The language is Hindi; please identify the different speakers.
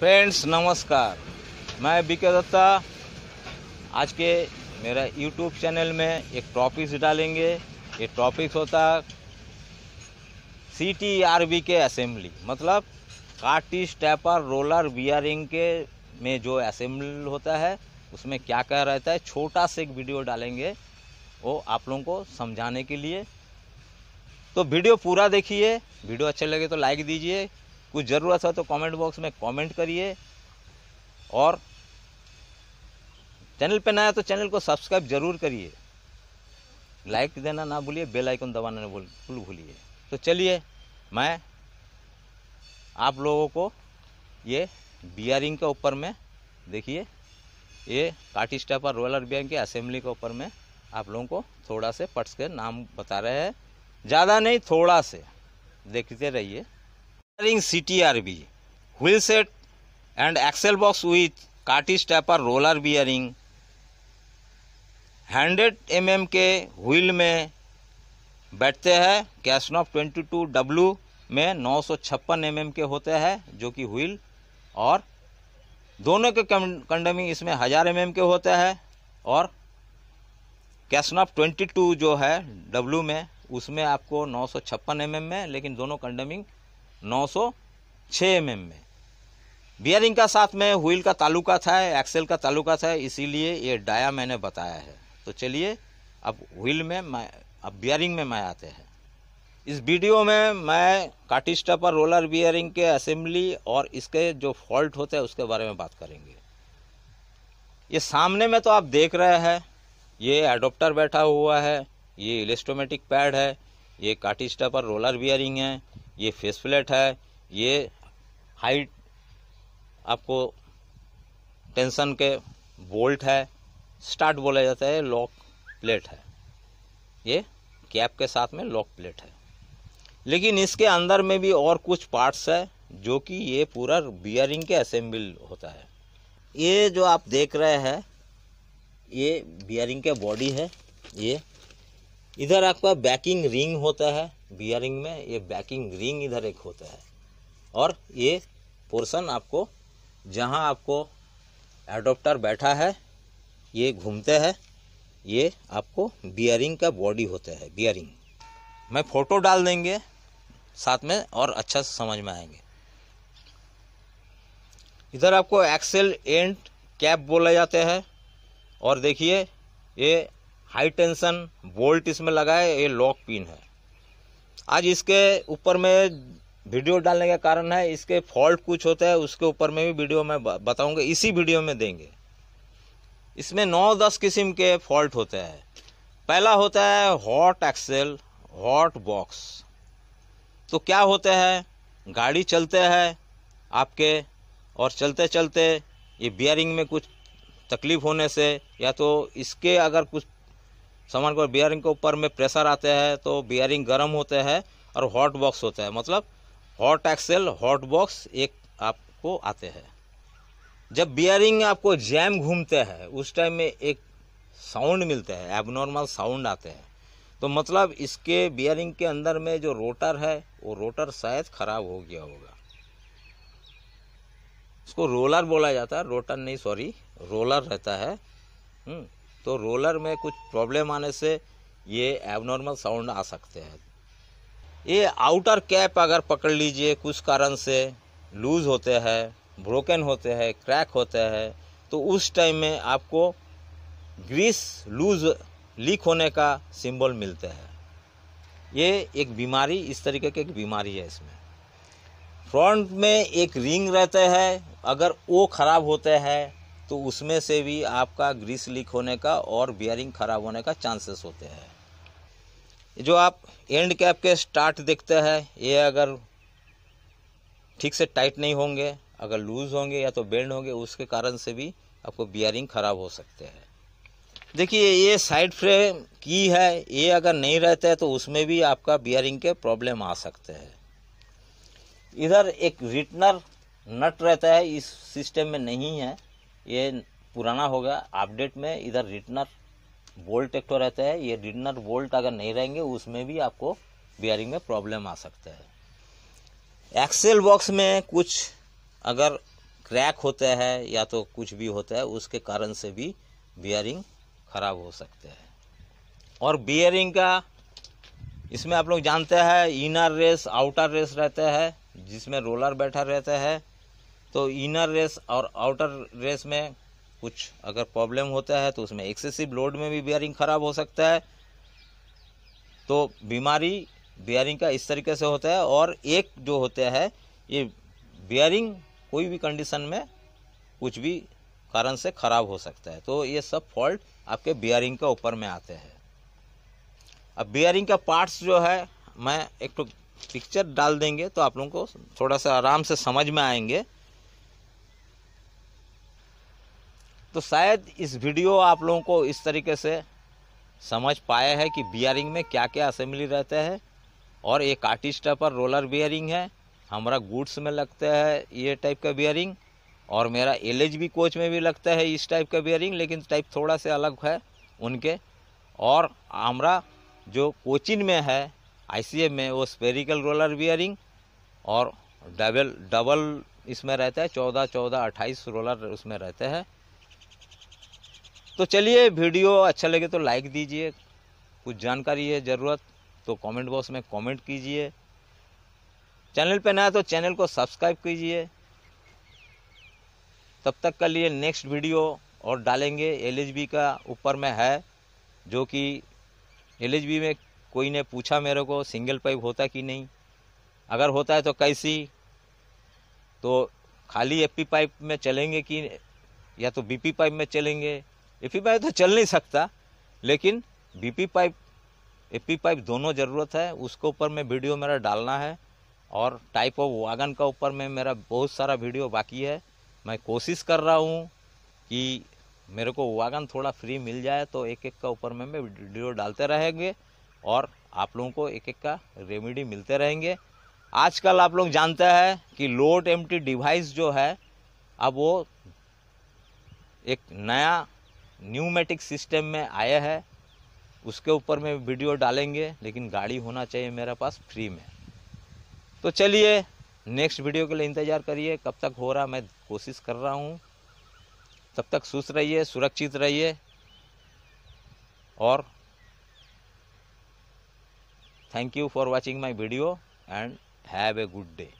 Speaker 1: फ्रेंड्स नमस्कार मैं बीके दत्ता आज के मेरा यूट्यूब चैनल में एक टॉपिक्स डालेंगे ये टॉपिक्स होता सी टी आर बी के असेंबली मतलब काटी स्टैपर रोलर बियरिंग के में जो असेंबल होता है उसमें क्या क्या रहता है छोटा सा एक वीडियो डालेंगे वो आप लोगों को समझाने के लिए तो वीडियो पूरा देखिए वीडियो अच्छे लगे तो लाइक दीजिए कुछ ज़रूरत हो तो कमेंट बॉक्स में कमेंट करिए और चैनल पे नया तो चैनल को सब्सक्राइब जरूर करिए लाइक देना ना भूलिए बेल आइकन दबाना ना भूल भूलिए तो चलिए मैं आप लोगों को ये बियरिंग के ऊपर में देखिए ये काटी पर रोलर बियरिंग के असेंबली के ऊपर में आप लोगों को थोड़ा से पट्स के नाम बता रहे हैं ज़्यादा नहीं थोड़ा से देखते रहिए During CTRB, set and axle box with cartridge taper roller bearing, 100 mm के व्हील में बैठते हैं कैशनॉफ 22W डब्लू में नौ सौ mm के होते हैं जो कि व्हील और दोनों के कंडमिंग इसमें हज़ार एम के होते हैं और कैशनॉफ 22 जो है डब्लू में उसमें आपको नौ सौ mm में लेकिन दोनों कंडमिंग नौ सौ छः एम में बियरिंग का साथ में व्हील का ताल्लुका था एक्सेल का ताल्लुका था इसीलिए ये डाया मैंने बताया है तो चलिए अब व्हील में मैं अब बियरिंग में मैं आते हैं इस वीडियो में मैं काटिस्टा पर रोलर बियरिंग के असेंबली और इसके जो फॉल्ट होते हैं उसके बारे में बात करेंगे ये सामने में तो आप देख रहे हैं ये एडोप्टर बैठा हुआ है ये इलेस्ट्रोमेटिक पैड है ये काटिस्टा पर रोलर बियरिंग है ये फेस प्लेट है ये हाइट आपको टेंशन के बोल्ट है स्टार्ट बोला जाता है लॉक प्लेट है ये कैप के साथ में लॉक प्लेट है लेकिन इसके अंदर में भी और कुछ पार्ट्स है जो कि ये पूरा बियरिंग के असेंबल होता है ये जो आप देख रहे हैं ये बियरिंग के बॉडी है ये इधर आपका बैकिंग रिंग होता है बियरिंग में ये बैकिंग रिंग इधर एक होता है और ये पोर्शन आपको जहाँ आपको एडोप्टर बैठा है ये घूमते हैं ये आपको बियरिंग का बॉडी होता है बियरिंग मैं फ़ोटो डाल देंगे साथ में और अच्छा से समझ में आएंगे इधर आपको एक्सेल एंड कैप बोला जाते हैं और देखिए ये हाई टेंशन बोल्ट इसमें लगा है ये लॉक पिन है आज इसके ऊपर में वीडियो डालने का कारण है इसके फॉल्ट कुछ होता है उसके ऊपर में भी वीडियो में बताऊंगा इसी वीडियो में देंगे इसमें नौ दस किस्म के फॉल्ट होते हैं पहला होता है हॉट एक्सेल हॉट बॉक्स तो क्या होता है गाड़ी चलते हैं आपके और चलते चलते ये बियरिंग में कुछ तकलीफ़ होने से या तो इसके अगर कुछ सामान को बियरिंग के ऊपर में प्रेशर आते हैं तो बियरिंग गर्म होते हैं और हॉट बॉक्स होता है मतलब हॉट एक्सेल हॉट बॉक्स एक आपको आते हैं जब बियरिंग आपको जैम घूमते हैं उस टाइम में एक साउंड मिलता है एबनॉर्मल साउंड आते हैं तो मतलब इसके बियरिंग के अंदर में जो रोटर है वो रोटर शायद ख़राब हो गया होगा इसको रोलर बोला जाता है रोटर नहीं सॉरी रोलर रहता है हम्म। तो रोलर में कुछ प्रॉब्लम आने से ये एबनॉर्मल साउंड आ सकते हैं ये आउटर कैप अगर पकड़ लीजिए कुछ कारण से लूज़ होते हैं ब्रोकन होते हैं क्रैक होते हैं तो उस टाइम में आपको ग्रीस लूज लीक होने का सिंबल मिलते हैं ये एक बीमारी इस तरीके की एक बीमारी है इसमें फ्रंट में एक रिंग रहते हैं अगर वो ख़राब होते हैं तो उसमें से भी आपका ग्रीस लीक होने का और बियरिंग खराब होने का चांसेस होते हैं जो आप एंड कैप के स्टार्ट देखते हैं ये अगर ठीक से टाइट नहीं होंगे अगर लूज़ होंगे या तो बेंड होंगे उसके कारण से भी आपको बियरिंग खराब हो सकते हैं देखिए ये साइड फ्रेम की है ये अगर नहीं रहता है तो उसमें भी आपका बियरिंग के प्रॉब्लम आ सकते हैं इधर एक रिटनर नट रहता है इस सिस्टम में नहीं है ये पुराना हो गया अपडेट में इधर रिटनर बोल्ट एक तो रहता है ये रिटनर बोल्ट अगर नहीं रहेंगे उसमें भी आपको बियरिंग में प्रॉब्लम आ सकता है एक्सेल बॉक्स में कुछ अगर क्रैक होता है या तो कुछ भी होता है उसके कारण से भी बियरिंग खराब हो सकते हैं और बियरिंग का इसमें आप लोग जानते हैं इनर रेस आउटर रेस रहता है जिसमें रोलर बैठा रहता है तो इनर रेस और आउटर रेस में कुछ अगर प्रॉब्लम होता है तो उसमें एक्सेसिव लोड में भी बियरिंग ख़राब हो सकता है तो बीमारी बियरिंग का इस तरीके से होता है और एक जो होता है ये बियरिंग कोई भी कंडीशन में कुछ भी कारण से ख़राब हो सकता है तो ये सब फॉल्ट आपके बियरिंग के ऊपर में आते हैं अब बियरिंग का पार्ट्स जो है मैं एक तो पिक्चर डाल देंगे तो आप लोगों को थोड़ा सा आराम से समझ में आएंगे तो शायद इस वीडियो आप लोगों को इस तरीके से समझ पाया है कि बियरिंग में क्या क्या असेंबली रहते हैं और एक आर्टिस्ट पर रोलर बियरिंग है हमारा गुड्स में लगता है ये टाइप का बियरिंग और मेरा एल कोच में भी लगता है इस टाइप का बियरिंग लेकिन टाइप थोड़ा सा अलग है उनके और हमारा जो कोचिन में है आई में वो स्पेरिकल रोलर बियरिंग और डबल डबल इसमें रहता है चौदह चौदह अट्ठाईस रोलर उसमें रहते हैं तो चलिए वीडियो अच्छा लगे तो लाइक दीजिए कुछ जानकारी है ज़रूरत तो कमेंट बॉक्स में कमेंट कीजिए चैनल पर नया तो चैनल को सब्सक्राइब कीजिए तब तक के लिए नेक्स्ट वीडियो और डालेंगे एल का ऊपर में है जो कि एल में कोई ने पूछा मेरे को सिंगल पाइप होता कि नहीं अगर होता है तो कैसी तो खाली एपी पाइप में चलेंगे कि या तो बीपी पाइप में चलेंगे एपी पाइप तो चल नहीं सकता लेकिन बीपी पाइप एपी पाइप दोनों ज़रूरत है उसके ऊपर में वीडियो मेरा डालना है और टाइप ऑफ वागन का ऊपर में मेरा बहुत सारा वीडियो बाकी है मैं कोशिश कर रहा हूँ कि मेरे को वागन थोड़ा फ्री मिल जाए तो एक एक का ऊपर में मैं वीडियो डालते रहेंगे और आप लोगों को एक एक का रेमेडी मिलते रहेंगे आजकल आप लोग जानते हैं कि लोड एम डिवाइस जो है अब वो एक नया न्यूमेटिक सिस्टम में आया है उसके ऊपर में वीडियो डालेंगे लेकिन गाड़ी होना चाहिए मेरे पास फ्री में तो चलिए नेक्स्ट वीडियो के लिए इंतज़ार करिए कब तक हो रहा मैं कोशिश कर रहा हूँ तब तक सुस्त रहिए सुरक्षित रहिए और thank you for watching my video and have a good day